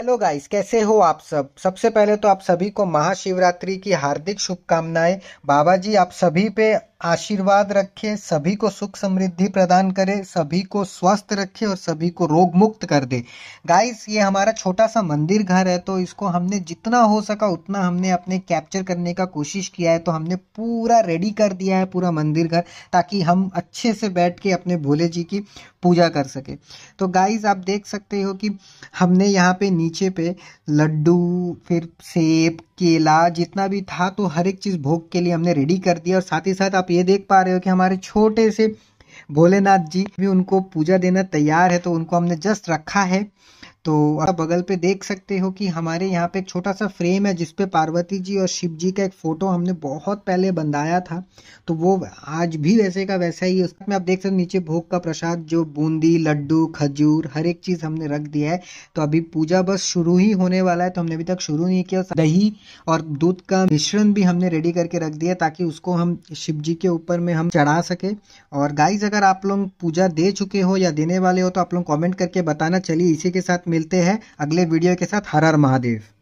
hello guys कैसे हो आप सब सबसे पहले तो आप सभी को महाशिवरात्रि की हार्दिक शुभकामनाएं बाबा जी आप सभी पे आशीर्वाद रखे सभी को सुख समृद्धि प्रदान करे सभी को स्वस्थ रखे और सभी को रोग मुक्त कर दे गाइस ये हमारा छोटा सा मंदिर घर है तो इसको हमने जितना हो सका उतना हमने अपने कैप्चर करने का कोशिश किया है तो हमने पूरा रेडी कर दिया है पूरा मंदिर घर ताकि हम अच्छे से बैठ के अपने भोले जी की पूजा कर सके तो गाइज आप देख सकते हो कि हमने यहाँ पे नीचे पे लड्डू फिर सेब केला जितना भी था तो हर एक चीज़ भोग के लिए हमने रेडी कर दिया और साथ ही साथ आप ये देख पा रहे हो कि हमारे छोटे से भोलेनाथ जी भी उनको पूजा देना तैयार है तो उनको हमने जस्ट रखा है तो आप बगल पे देख सकते हो कि हमारे यहाँ पे एक छोटा सा फ्रेम है जिसपे पार्वती जी और शिव जी का एक फ़ोटो हमने बहुत पहले बंधाया था तो वो आज भी वैसे का वैसा ही उसमें आप देख सकते हो नीचे भोग का प्रसाद जो बूंदी लड्डू खजूर हर एक चीज़ हमने रख दिया है तो अभी पूजा बस शुरू ही होने वाला है तो हमने अभी तक शुरू नहीं किया दही और दूध का मिश्रण भी हमने रेडी करके रख दिया ताकि उसको हम शिव जी के ऊपर में हम चढ़ा सके और गाइज अगर आप लोग पूजा दे चुके हो या देने वाले हो तो आप लोग कॉमेंट करके बताना चलिए इसी के साथ मिलते हैं अगले वीडियो के साथ हर हर महादेव